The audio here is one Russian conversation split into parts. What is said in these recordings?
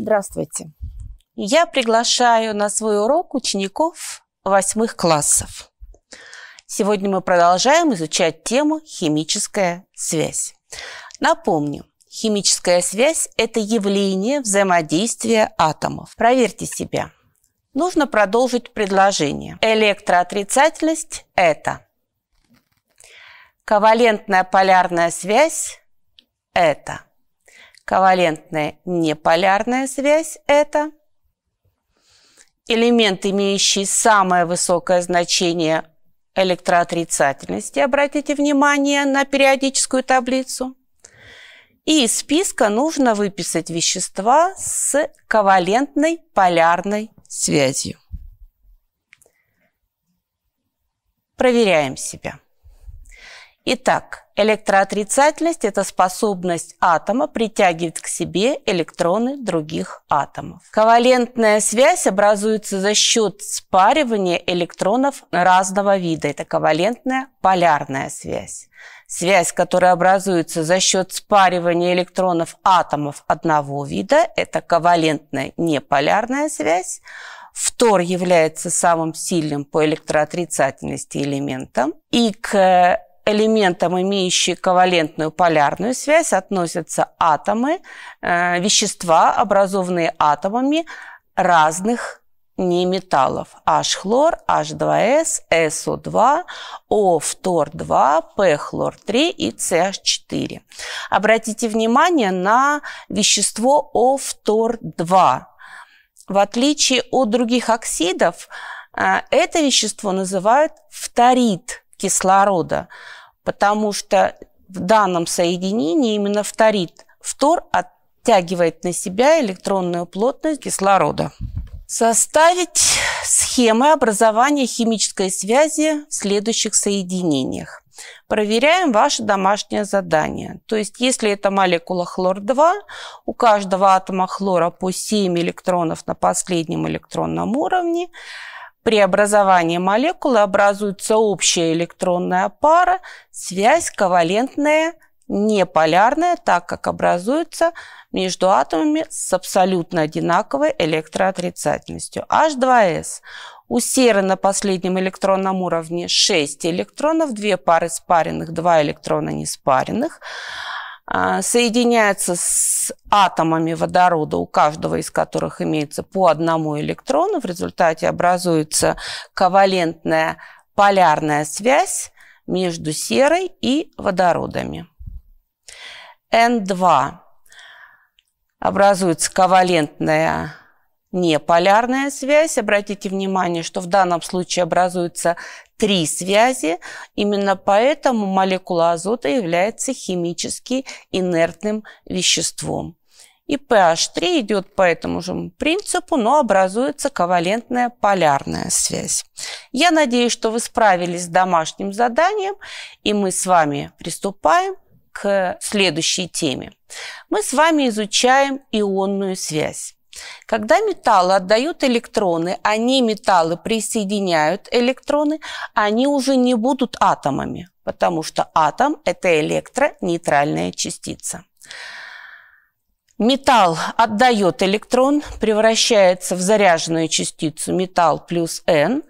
Здравствуйте. Я приглашаю на свой урок учеников восьмых классов. Сегодня мы продолжаем изучать тему «Химическая связь». Напомню, химическая связь – это явление взаимодействия атомов. Проверьте себя. Нужно продолжить предложение. Электроотрицательность – это. Ковалентная полярная связь – это. Ковалентная неполярная связь – это элемент, имеющий самое высокое значение электроотрицательности. Обратите внимание на периодическую таблицу. И из списка нужно выписать вещества с ковалентной полярной связью. Проверяем себя. Итак, электроотрицательность – это способность атома притягивать к себе электроны других атомов. Ковалентная связь образуется за счет спаривания электронов разного вида. Это ковалентная полярная связь. Связь, которая образуется за счет спаривания электронов атомов одного вида, это ковалентная неполярная связь. Фтор является самым сильным по электроотрицательности элементом. И к элементам, имеющим ковалентную полярную связь, относятся атомы, э, вещества, образованные атомами разных неметаллов: металлов. H-хлор, H2S, SO2, O-фтор-2, P-хлор-3 и CH4. Обратите внимание на вещество O-фтор-2. В отличие от других оксидов, э, это вещество называют фторид – кислорода, потому что в данном соединении именно вторит фтор оттягивает на себя электронную плотность кислорода. Составить схемы образования химической связи в следующих соединениях. Проверяем ваше домашнее задание. То есть, если это молекула хлор-2, у каждого атома хлора по 7 электронов на последнем электронном уровне, при образовании молекулы образуется общая электронная пара, связь ковалентная, неполярная, так как образуется между атомами с абсолютно одинаковой электроотрицательностью. H2S. У серы на последнем электронном уровне 6 электронов, 2 пары спаренных, 2 электрона неспаренных. спаренных. А, соединяется с атомами водорода, у каждого из которых имеется по одному электрону. В результате образуется ковалентная полярная связь между серой и водородами. N2 образуется ковалентная неполярная связь. Обратите внимание, что в данном случае образуются три связи. Именно поэтому молекула азота является химически инертным веществом. И PH3 идет по этому же принципу, но образуется ковалентная полярная связь. Я надеюсь, что вы справились с домашним заданием, и мы с вами приступаем к следующей теме. Мы с вами изучаем ионную связь. Когда металлы отдают электроны, они металлы присоединяют электроны, они уже не будут атомами, потому что атом – это электронейтральная частица. Металл отдает электрон, превращается в заряженную частицу металл плюс N,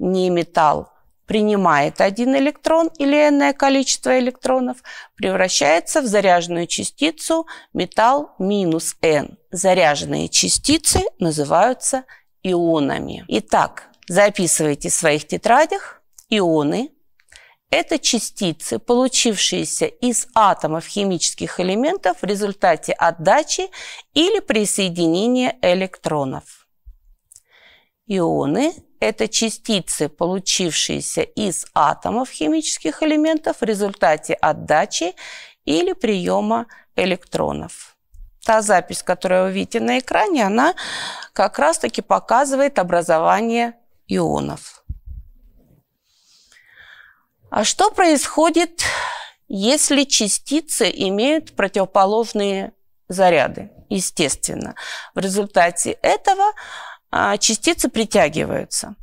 не металл принимает один электрон или иное количество электронов, превращается в заряженную частицу металл минус N. Заряженные частицы называются ионами. Итак, записывайте в своих тетрадях ионы. Это частицы, получившиеся из атомов химических элементов в результате отдачи или присоединения электронов. Ионы – это частицы, получившиеся из атомов химических элементов в результате отдачи или приема электронов. Та запись, которую вы видите на экране, она как раз-таки показывает образование ионов. А что происходит, если частицы имеют противоположные заряды? Естественно, в результате этого – а, частицы притягиваются.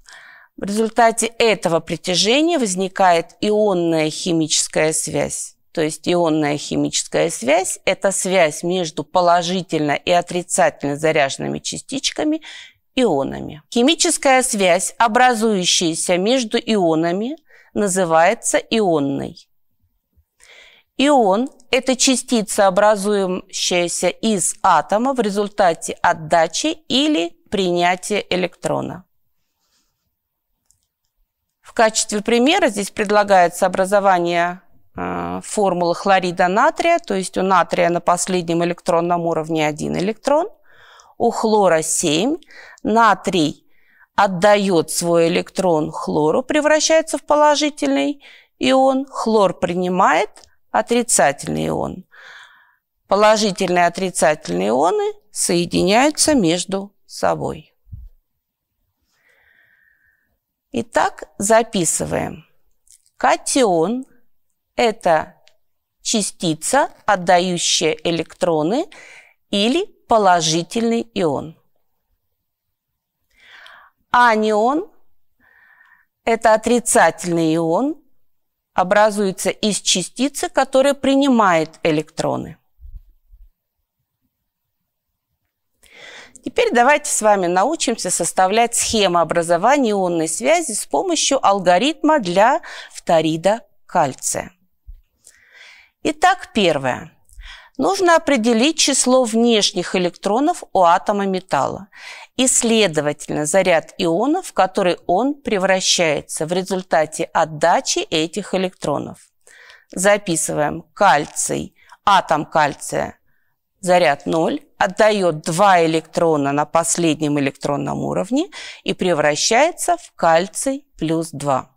В результате этого притяжения возникает ионная химическая связь. То есть ионная химическая связь – это связь между положительно и отрицательно заряженными частичками ионами. Химическая связь, образующаяся между ионами, называется ионной. Ион – это частица, образующаяся из атома в результате отдачи или принятия электрона. В качестве примера здесь предлагается образование э, формулы хлорида натрия, то есть у натрия на последнем электронном уровне один электрон, у хлора 7, натрий отдает свой электрон хлору, превращается в положительный ион, хлор принимает отрицательный ион. Положительные и отрицательные ионы соединяются между собой. Итак, записываем. Катион – это частица, отдающая электроны или положительный ион. Анион – это отрицательный ион, образуется из частицы, которая принимает электроны. Теперь давайте с вами научимся составлять схемы образования ионной связи с помощью алгоритма для фторида кальция. Итак, первое. Нужно определить число внешних электронов у атома металла и, следовательно, заряд ионов, в который он превращается в результате отдачи этих электронов. Записываем кальций, атом кальция, заряд 0, отдает два электрона на последнем электронном уровне и превращается в кальций плюс 2.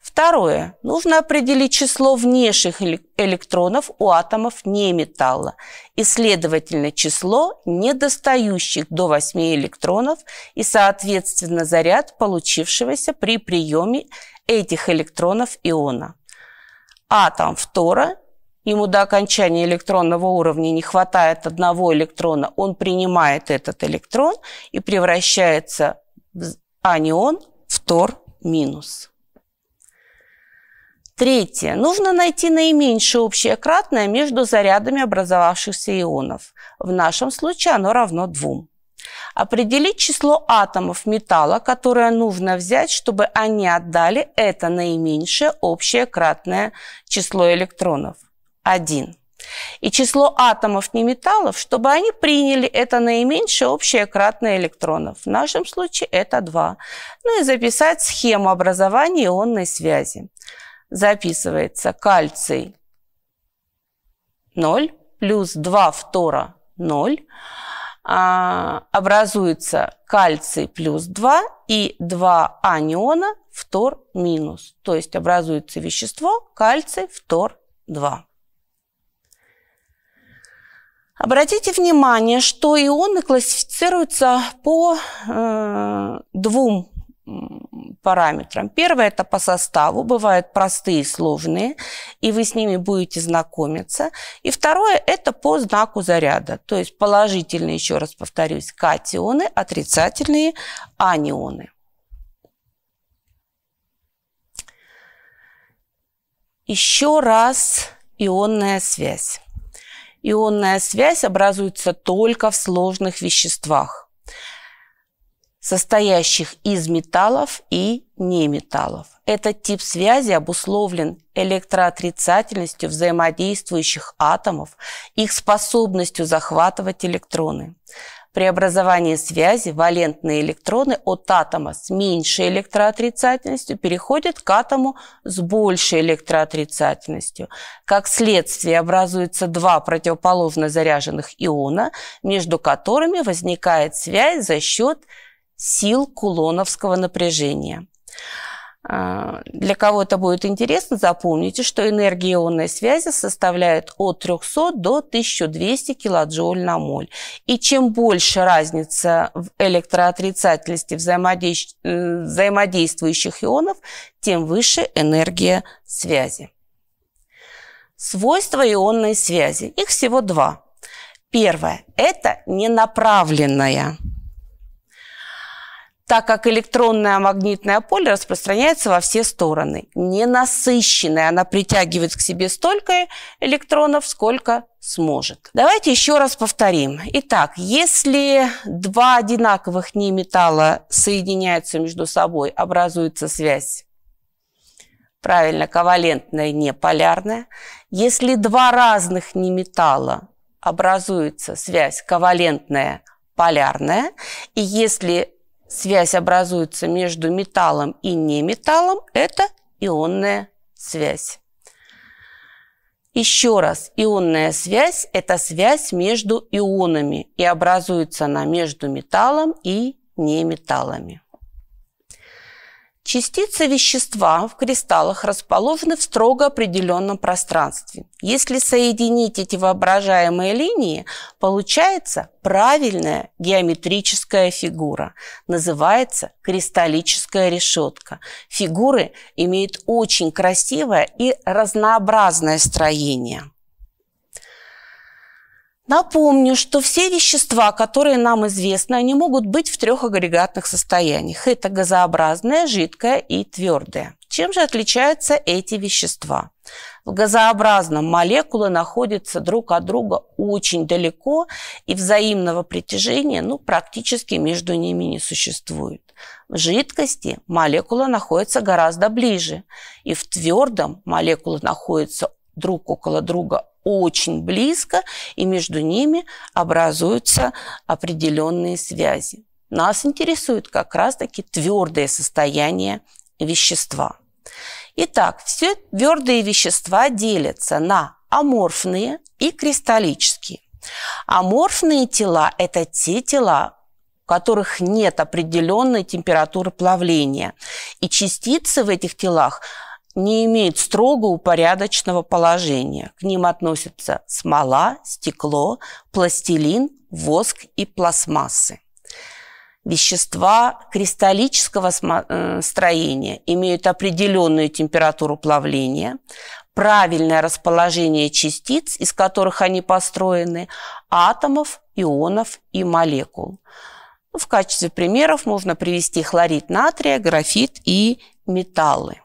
Второе. Нужно определить число внешних электронов у атомов не и, следовательно, число недостающих до 8 электронов и, соответственно, заряд, получившегося при приеме этих электронов иона. Атом фтора ему до окончания электронного уровня не хватает одного электрона, он принимает этот электрон и превращается в анион втор минус. Третье. Нужно найти наименьшее общее кратное между зарядами образовавшихся ионов. В нашем случае оно равно двум. Определить число атомов металла, которое нужно взять, чтобы они отдали это наименьшее общее кратное число электронов один И число атомов неметаллов, чтобы они приняли это наименьшее общее кратное электронов. В нашем случае это 2. Ну и записать схему образования ионной связи. Записывается кальций 0 плюс 2 фтора 0 а, образуется кальций плюс 2 и 2 аниона фтор минус. То есть образуется вещество кальций фтор 2. Обратите внимание, что ионы классифицируются по э, двум параметрам. Первое – это по составу, бывают простые и сложные, и вы с ними будете знакомиться. И второе – это по знаку заряда, то есть положительные, еще раз повторюсь, катионы, отрицательные анионы. Еще раз ионная связь. Ионная связь образуется только в сложных веществах, состоящих из металлов и неметаллов. Этот тип связи обусловлен электроотрицательностью взаимодействующих атомов, их способностью захватывать электроны. При образовании связи валентные электроны от атома с меньшей электроотрицательностью переходят к атому с большей электроотрицательностью. Как следствие образуются два противоположно заряженных иона, между которыми возникает связь за счет сил кулоновского напряжения. А, для кого это будет интересно, запомните, что энергия ионной связи составляет от 300 до 1200 килоджоуль на моль. И чем больше разница в электроотрицательности взаимодейств... Э, взаимодействующих ионов, тем выше энергия связи. Свойства ионной связи. Их всего два. Первое – это ненаправленная так как электронное магнитное поле распространяется во все стороны. Ненасыщенное, она притягивает к себе столько электронов, сколько сможет. Давайте еще раз повторим. Итак, если два одинаковых неметалла соединяются между собой, образуется связь правильно, ковалентная, не полярная. Если два разных неметалла образуется связь ковалентная, полярная, и если связь образуется между металлом и неметаллом, это ионная связь. Еще раз, ионная связь – это связь между ионами и образуется она между металлом и неметаллами. Частицы вещества в кристаллах расположены в строго определенном пространстве. Если соединить эти воображаемые линии, получается правильная геометрическая фигура. Называется кристаллическая решетка. Фигуры имеют очень красивое и разнообразное строение. Напомню, что все вещества, которые нам известны, они могут быть в трех агрегатных состояниях. Это газообразное, жидкое и твердое. Чем же отличаются эти вещества? В газообразном молекулы находятся друг от друга очень далеко, и взаимного притяжения ну, практически между ними не существует. В жидкости молекулы находятся гораздо ближе, и в твердом молекулы находятся друг около друга очень близко, и между ними образуются определенные связи. Нас интересует как раз-таки твердое состояние вещества. Итак, все твердые вещества делятся на аморфные и кристаллические. Аморфные тела – это те тела, у которых нет определенной температуры плавления. И частицы в этих телах – не имеют строго упорядоченного положения. К ним относятся смола, стекло, пластилин, воск и пластмассы. Вещества кристаллического э, строения имеют определенную температуру плавления, правильное расположение частиц, из которых они построены, атомов, ионов и молекул. Ну, в качестве примеров можно привести хлорид натрия, графит и металлы.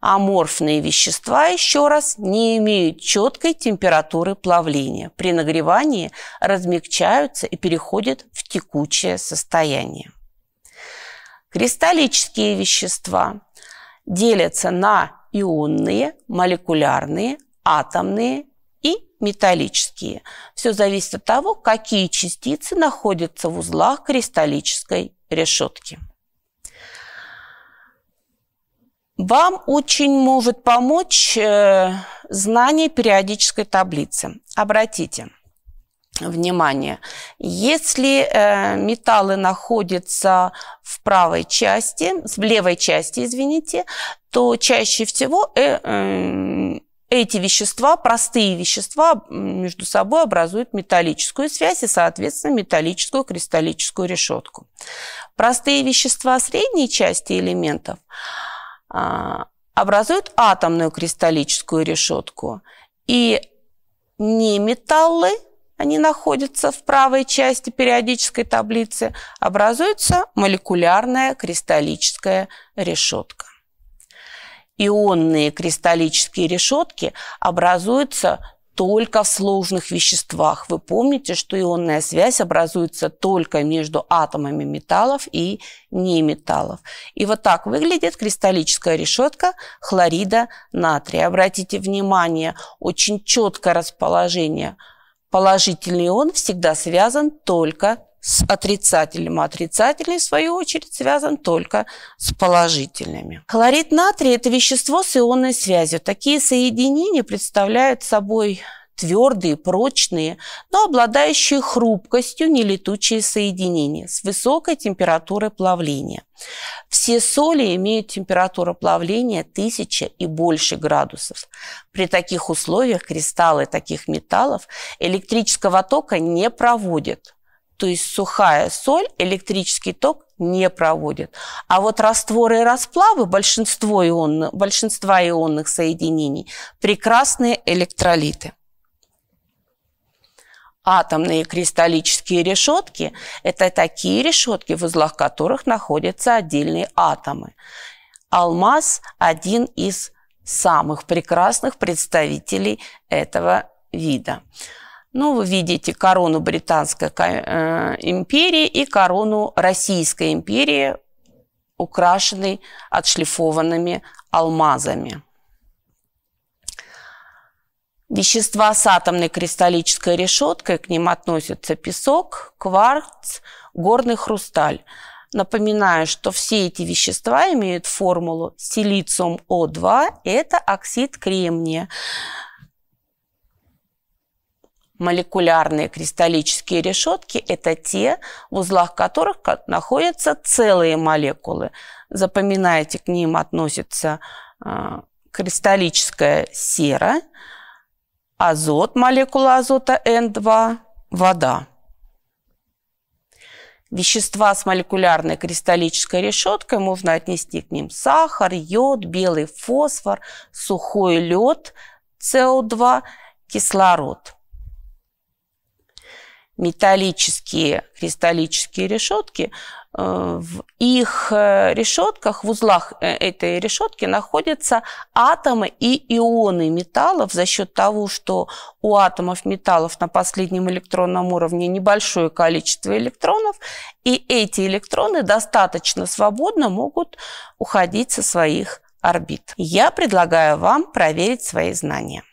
Аморфные вещества, еще раз, не имеют четкой температуры плавления. При нагревании размягчаются и переходят в текучее состояние. Кристаллические вещества делятся на ионные, молекулярные, атомные и металлические. Все зависит от того, какие частицы находятся в узлах кристаллической решетки. Вам очень может помочь э, знание периодической таблицы. Обратите внимание, если э, металлы находятся в правой части, в левой части, извините, то чаще всего э, эти вещества, простые вещества, между собой образуют металлическую связь и, соответственно, металлическую кристаллическую решетку. Простые вещества средней части элементов – а, образуют атомную кристаллическую решетку. И не металлы, они находятся в правой части периодической таблицы, образуется молекулярная кристаллическая решетка. Ионные кристаллические решетки образуются только в сложных веществах. Вы помните, что ионная связь образуется только между атомами металлов и неметаллов. И вот так выглядит кристаллическая решетка хлорида натрия. Обратите внимание, очень четкое расположение. Положительный ион всегда связан только с отрицательным, а отрицательный, в свою очередь, связан только с положительными. Хлорид натрия – это вещество с ионной связью. Такие соединения представляют собой твердые, прочные, но обладающие хрупкостью нелетучие соединения с высокой температурой плавления. Все соли имеют температуру плавления 1000 и больше градусов. При таких условиях кристаллы таких металлов электрического тока не проводят, то есть сухая соль электрический ток не проводит. А вот растворы и расплавы большинство ион, большинства ионных соединений – прекрасные электролиты. Атомные кристаллические решетки – это такие решетки, в узлах которых находятся отдельные атомы. Алмаз – один из самых прекрасных представителей этого вида. Ну, вы видите корону Британской э, империи и корону Российской империи, украшенной отшлифованными алмазами. Вещества с атомной кристаллической решеткой, к ним относятся песок, кварц, горный хрусталь. Напоминаю, что все эти вещества имеют формулу силициум О2, это оксид кремния. Молекулярные кристаллические решетки – это те, в узлах которых находятся целые молекулы. Запоминайте, к ним относятся а, кристаллическая сера, азот, молекула азота N2, вода. Вещества с молекулярной кристаллической решеткой можно отнести к ним сахар, йод, белый фосфор, сухой лед, СО2, кислород – металлические кристаллические решетки. Э, в их э, решетках, в узлах э, этой решетки находятся атомы и ионы металлов за счет того, что у атомов металлов на последнем электронном уровне небольшое количество электронов, и эти электроны достаточно свободно могут уходить со своих орбит. Я предлагаю вам проверить свои знания.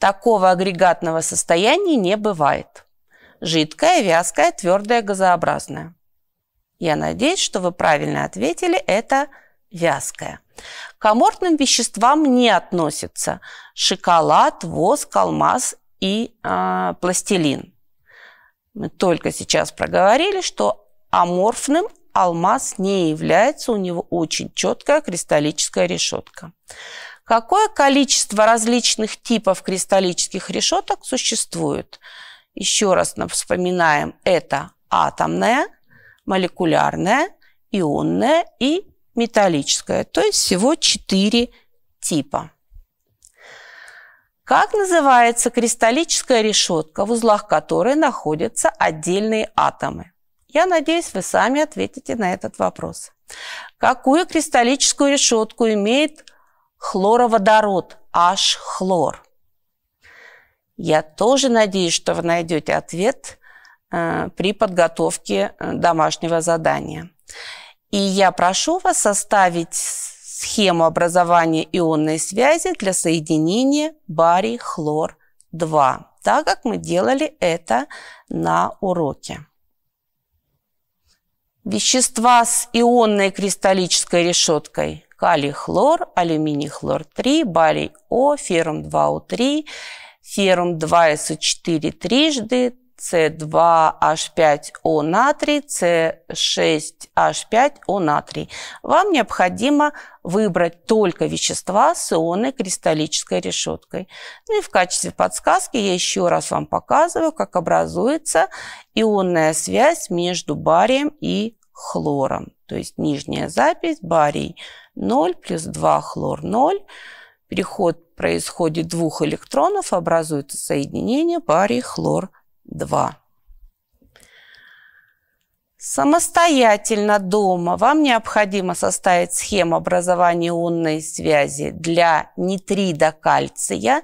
Такого агрегатного состояния не бывает жидкое, вязкое, твердое, газообразное. Я надеюсь, что вы правильно ответили, это вязкое. К аморфным веществам не относятся шоколад, воск, алмаз и э, пластилин. Мы только сейчас проговорили, что аморфным алмаз не является, у него очень четкая кристаллическая решетка. Какое количество различных типов кристаллических решеток существует? Еще раз вспоминаем, это атомная, молекулярная, ионная и металлическая. То есть всего четыре типа. Как называется кристаллическая решетка, в узлах которой находятся отдельные атомы? Я надеюсь, вы сами ответите на этот вопрос. Какую кристаллическую решетку имеет хлороводород, H-хлор? Я тоже надеюсь, что вы найдете ответ э, при подготовке э, домашнего задания. И я прошу вас составить схему образования ионной связи для соединения барий-хлор-2, так как мы делали это на уроке. Вещества с ионной кристаллической решеткой – калий-хлор, алюминий-хлор-3, барий-О, феррум-2О3, серум 2 с 4 трижды, С2H5O натрий, С6H5O натрий. Вам необходимо выбрать только вещества с ионной кристаллической решеткой. Ну и в качестве подсказки я еще раз вам показываю, как образуется ионная связь между барием и хлором. То есть нижняя запись барий 0 плюс 2 хлор 0. Переход происходит двух электронов, образуется соединение хлор 2 Самостоятельно дома вам необходимо составить схему образования ионной связи для нитрида кальция.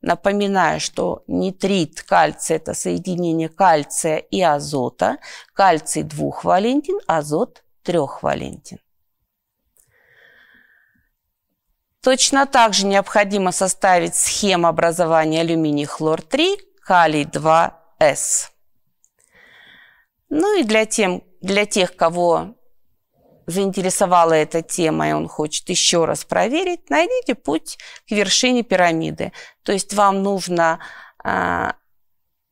Напоминаю, что нитрид кальция – это соединение кальция и азота. Кальций двухвалентин, азот трехвалентин. Точно так же необходимо составить схему образования алюминий хлор-3, калий-2С. Ну и для, тем, для тех, кого заинтересовала эта тема, и он хочет еще раз проверить, найдите путь к вершине пирамиды. То есть вам нужно а,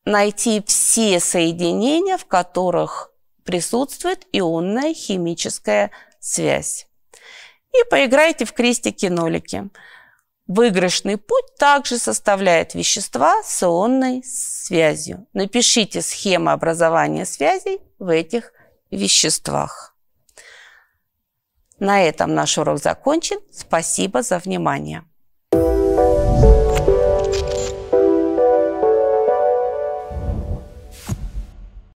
найти все соединения, в которых присутствует ионная химическая связь и поиграйте в крестики-нолики. Выигрышный путь также составляет вещества с ионной связью. Напишите схемы образования связей в этих веществах. На этом наш урок закончен. Спасибо за внимание.